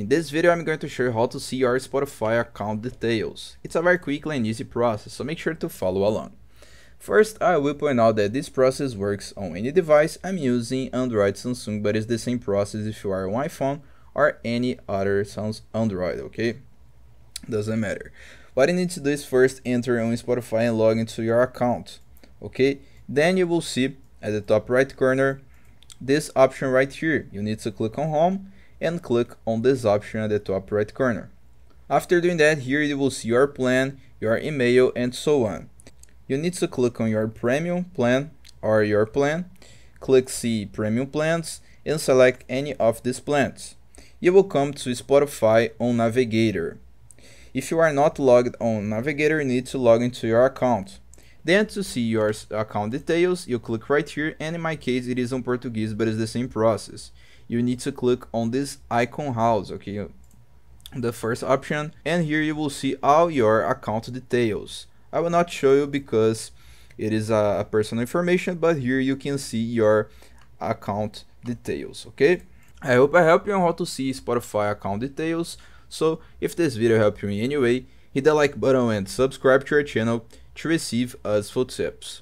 In this video I'm going to show you how to see your Spotify account details. It's a very quick and easy process, so make sure to follow along. First, I will point out that this process works on any device. I'm using Android Samsung, but it's the same process if you are on iPhone or any other sounds Android, okay? Doesn't matter. What you need to do is first enter on Spotify and log into your account, okay? Then you will see at the top right corner this option right here. You need to click on home and click on this option at the top right corner. After doing that, here you will see your plan, your email, and so on. You need to click on your premium plan or your plan, click see premium plans, and select any of these plans. You will come to Spotify on Navigator. If you are not logged on Navigator, you need to log into your account. Then to see your account details, you click right here and in my case it is on Portuguese but it's the same process. You need to click on this icon house, okay, the first option and here you will see all your account details. I will not show you because it is a personal information but here you can see your account details, okay. I hope I helped you on how to see Spotify account details, so if this video helped you in any way, hit the like button and subscribe to our channel to receive us footsteps.